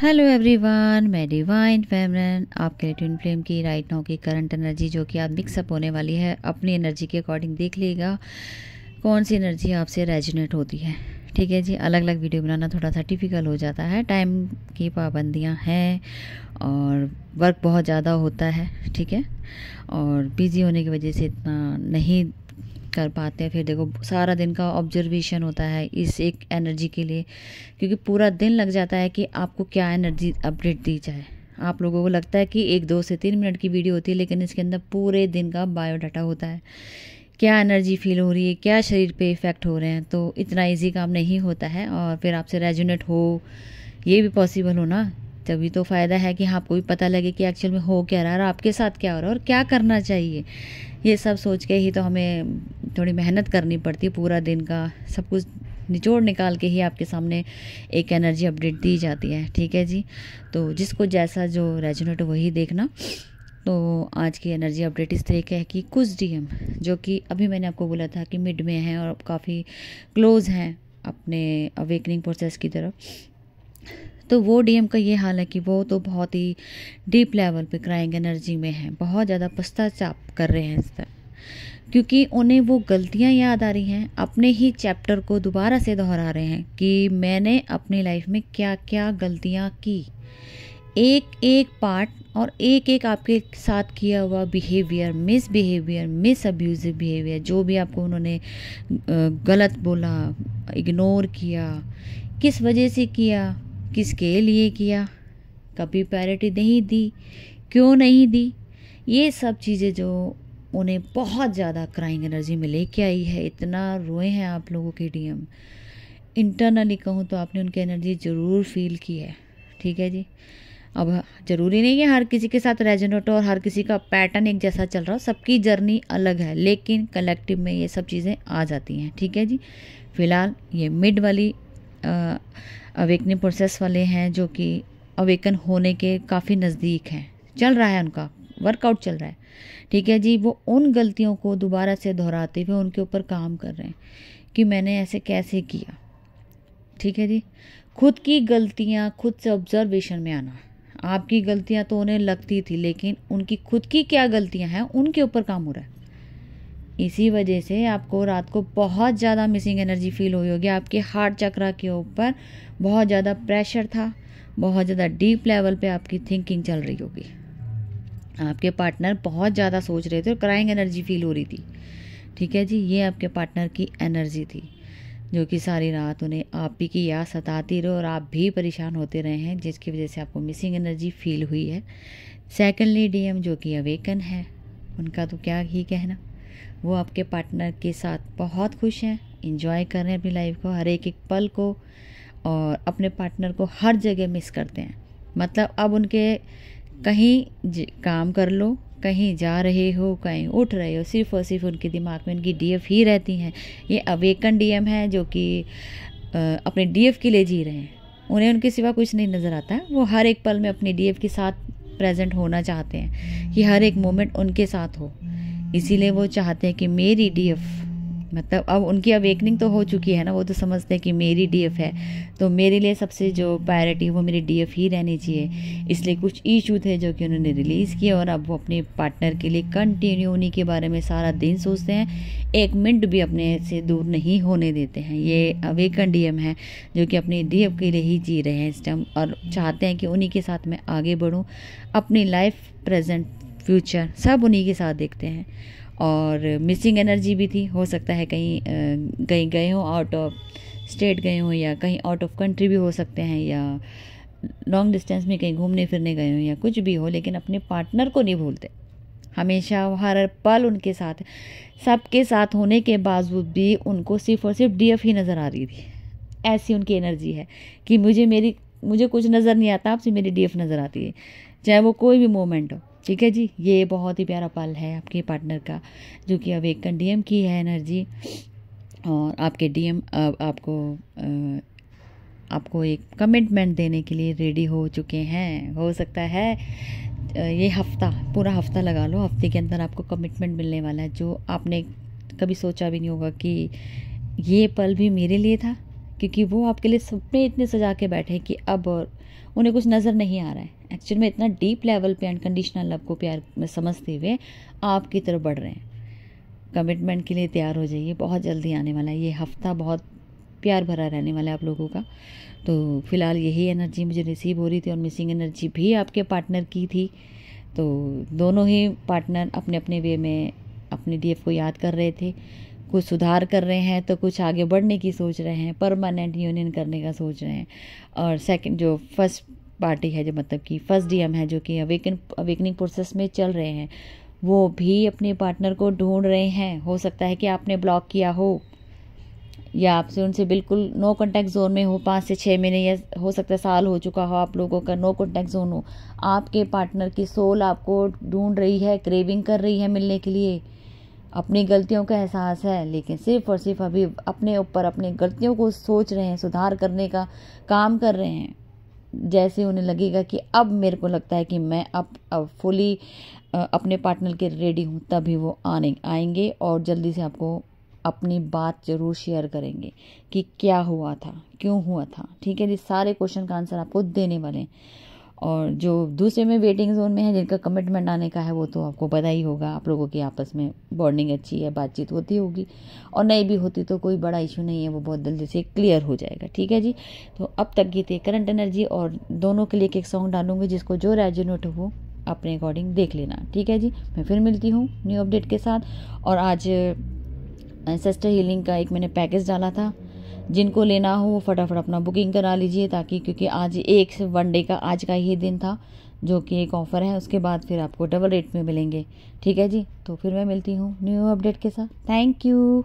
hello everyone मैं Divine फेमरन आपके ट्विन फ्लेम की राइट नाउ की करंट एनर्जी जो कि आप मिक्सअप होने वाली है अपनी एनर्जी के अकॉर्डिंग देख लीजिएगा कौन सी एनर्जी आपसे रेजोनेट होती है ठीक है जी अलग अलग वीडियो बनाना थोड़ा सा डिफ़िकल्ट हो जाता है टाइम की पाबंदियाँ हैं और वर्क बहुत ज़्यादा होता है ठीक है और बिज़ी होने की वजह से इतना नहीं कर पाते हैं फिर देखो सारा दिन का ऑब्जर्वेशन होता है इस एक एनर्जी के लिए क्योंकि पूरा दिन लग जाता है कि आपको क्या एनर्जी अपडेट दी जाए आप लोगों को लगता है कि एक दो से तीन मिनट की वीडियो होती है लेकिन इसके अंदर पूरे दिन का बायोडाटा होता है क्या एनर्जी फील हो रही है क्या शरीर पे इफ़ेक्ट हो रहे हैं तो इतना इजी काम नहीं होता है और फिर आपसे रेजुनेट हो ये भी पॉसिबल हो ना तभी तो फ़ायदा है कि आपको भी पता लगे कि एक्चुअल में हो क्या रहा है और आपके साथ क्या हो रहा है और क्या करना चाहिए ये सब सोच के ही तो हमें थोड़ी मेहनत करनी पड़ती है पूरा दिन का सब कुछ निचोड़ निकाल के ही आपके सामने एक एनर्जी अपडेट दी जाती है ठीक है जी तो जिसको जैसा जो रेजोनेट वही देखना तो आज की एनर्जी अपडेट इस तरीके है कि कुछ डीएम जो कि अभी मैंने आपको बोला था कि मिड में हैं और काफ़ी क्लोज हैं अपने अवेकनिंग प्रोसेस की तरफ तो वो डीएम का ये हाल है कि वो तो बहुत ही डीप लेवल पे क्राइंग एनर्जी में है बहुत ज़्यादा पश्चाताप कर रहे हैं इस तरह क्योंकि उन्हें वो गलतियाँ याद आ रही हैं अपने ही चैप्टर को दोबारा से दोहरा रहे हैं कि मैंने अपनी लाइफ में क्या क्या गलतियाँ की एक एक पार्ट और एक एक आपके साथ किया हुआ behaviour misbehaviour miss abusive behaviour जो भी आपको उन्होंने गलत बोला इग्नोर किया किस वजह से किया किसके लिए किया कभी प्रायरिटी नहीं दी क्यों नहीं दी ये सब चीज़ें जो उन्हें बहुत ज़्यादा क्राइंग एनर्जी में लेके आई है इतना रोए हैं आप लोगों के एम इंटरनली कहूँ तो आपने उनकी एनर्जी ज़रूर फील की है ठीक है जी अब ज़रूरी नहीं है हर किसी के साथ रेजोनेट और हर किसी का पैटर्न एक जैसा चल रहा हो सबकी जर्नी अलग है लेकिन कलेक्टिव में ये सब चीज़ें आ जाती हैं ठीक है जी फिलहाल ये मिड वाली अवेकनिंग प्रोसेस वाले हैं जो कि अवेकन होने के काफ़ी नज़दीक हैं चल रहा है उनका वर्कआउट चल रहा है ठीक है जी वो उन गलतियों को दोबारा से दोहराते हुए उनके ऊपर काम कर रहे हैं कि मैंने ऐसे कैसे किया ठीक है जी खुद की गलतियाँ खुद से ऑब्जर्वेशन में आना आपकी गलतियाँ तो उन्हें लगती थी लेकिन उनकी खुद की क्या गलतियाँ हैं उनके ऊपर काम हो रहा है इसी वजह से आपको रात को बहुत ज़्यादा मिसिंग एनर्जी फील हुई होगी आपके हार्ट चक्रा के ऊपर बहुत ज़्यादा प्रेशर था बहुत ज़्यादा डीप लेवल पे आपकी थिंकिंग चल रही होगी आपके पार्टनर बहुत ज़्यादा सोच रहे थे और क्राइंग एनर्जी फील हो रही थी ठीक है जी ये आपके पार्टनर की एनर्जी थी जो कि सारी रात उन्हें आप ही की याद सताती रहे और आप भी परेशान होते रहे हैं जिसकी वजह से आपको मिसिंग एनर्जी फील हुई है सेकेंडली डी जो कि अवेकन है उनका तो क्या ही कहना वो आपके पार्टनर के साथ बहुत खुश हैं इन्जॉय कर रहे हैं अपनी लाइफ को हर एक एक पल को और अपने पार्टनर को हर जगह मिस करते हैं मतलब अब उनके कहीं काम कर लो कहीं जा रहे हो कहीं उठ रहे हो सिर्फ और सिर्फ उनके दिमाग में उनकी डीएफ ही रहती हैं ये अवेकन डीएम है जो कि अपने डीएफ के लिए जी रहे हैं उन्हें उनके सिवा कुछ नहीं नज़र आता वो हर एक पल में अपने डीएफ के साथ प्रेजेंट होना चाहते हैं कि हर एक मोमेंट उनके साथ हो इसीलिए वो चाहते हैं कि मेरी डीएफ मतलब अब उनकी अवेकनिंग तो हो चुकी है ना वो तो समझते हैं कि मेरी डीएफ है तो मेरे लिए सबसे जो प्रायोरिटी वो मेरी डीएफ ही रहनी चाहिए इसलिए कुछ इशू थे जो कि उन्होंने रिलीज़ किए और अब वो अपने पार्टनर के लिए कंटिन्यू उन्हीं के बारे में सारा दिन सोचते हैं एक मिनट भी अपने से दूर नहीं होने देते हैं ये अवेकन डी है जो कि अपनी डी के लिए ही जी रहे हैं इस टाइम और चाहते हैं कि उन्हीं के साथ मैं आगे बढ़ूँ अपनी लाइफ प्रेजेंट फ्यूचर सब उन्हीं के साथ देखते हैं और मिसिंग एनर्जी भी थी हो सकता है कहीं कहीं गए हों आउट ऑफ स्टेट गए हों या कहीं आउट ऑफ कंट्री भी हो सकते हैं या लॉन्ग डिस्टेंस में कहीं घूमने फिरने गए हों या कुछ भी हो लेकिन अपने पार्टनर को नहीं भूलते हमेशा हर पल उनके साथ सबके साथ होने के बावजूद भी उनको सिर्फ और सिर्फ डी ही नज़र आ रही थी ऐसी उनकी एनर्जी है कि मुझे मेरी मुझे कुछ नज़र नहीं आता आपसे मेरी डी नज़र आती है चाहे वो कोई भी मोमेंट हो ठीक है जी ये बहुत ही प्यारा पल है आपके पार्टनर का जो कि अब एक डीएम की है एनर्जी और आपके डीएम आपको आपको एक कमिटमेंट देने के लिए रेडी हो चुके हैं हो सकता है ये हफ्ता पूरा हफ्ता लगा लो हफ्ते के अंदर आपको कमिटमेंट मिलने वाला है जो आपने कभी सोचा भी नहीं होगा कि ये पल भी मेरे लिए था क्योंकि वो आपके लिए सपने इतने सजा के बैठे हैं कि अब और उन्हें कुछ नज़र नहीं आ रहा है एक्चुअल में इतना डीप लेवल पे अनकंडीशनल लव को प्यार में समझते हुए आपकी तरफ बढ़ रहे हैं कमिटमेंट के लिए तैयार हो जाइए बहुत जल्दी आने वाला है ये हफ्ता बहुत प्यार भरा रहने वाला है आप लोगों का तो फिलहाल यही एनर्जी मुझे रिसीव हो रही थी और मिसिंग एनर्जी भी आपके पार्टनर की थी तो दोनों ही पार्टनर अपने अपने वे में अपने डीएफ को याद कर रहे थे कुछ सुधार कर रहे हैं तो कुछ आगे बढ़ने की सोच रहे हैं परमानेंट यूनियन करने का सोच रहे हैं और सेकंड जो फर्स्ट पार्टी है जो मतलब कि फर्स्ट डीएम है जो कि अवेकन अवेकनिंग प्रोसेस में चल रहे हैं वो भी अपने पार्टनर को ढूंढ रहे हैं हो सकता है कि आपने ब्लॉक किया हो या आपसे उनसे बिल्कुल नो कॉन्टैक्ट जोन में हो पाँच से छः महीने या हो सकता है साल हो चुका हो आप लोगों का नो कॉन्टैक्ट जोन हो आपके पार्टनर की सोल आपको ढूंढ रही है क्रेविंग कर रही है मिलने के लिए अपनी गलतियों का एहसास है लेकिन सिर्फ और सिर्फ अभी अपने ऊपर अपनी गलतियों को सोच रहे हैं सुधार करने का काम कर रहे हैं जैसे उन्हें लगेगा कि अब मेरे को लगता है कि मैं अब अब फुली अपने पार्टनर के रेडी हूँ तभी वो आने आएंगे और जल्दी से आपको अपनी बात जरूर शेयर करेंगे कि क्या हुआ था क्यों हुआ था ठीक है जी सारे क्वेश्चन का आंसर आपको देने वाले हैं और जो दूसरे में वेटिंग जोन में है जिनका कमिटमेंट आने का है वो तो आपको पता ही होगा आप लोगों की आपस में बॉन्डिंग अच्छी है बातचीत होती होगी और नहीं भी होती तो कोई बड़ा इशू नहीं है वो बहुत जल्दी से क्लियर हो जाएगा ठीक है जी तो अब तक की थे करंट एनर्जी और दोनों के लिए एक सॉन्ग डालूंगी जिसको जो रेजोनेट हो अपने अकॉर्डिंग देख लेना ठीक है जी मैं फिर मिलती हूँ न्यू अपडेट के साथ और आज एंसेस्टर हीलिंग का एक मैंने पैकेज डाला था जिनको लेना हो वो फटाफट अपना बुकिंग करा लीजिए ताकि क्योंकि आज एक से वन डे का आज का ही दिन था जो कि एक ऑफ़र है उसके बाद फिर आपको डबल रेट में मिलेंगे ठीक है जी तो फिर मैं मिलती हूँ न्यू अपडेट के साथ थैंक यू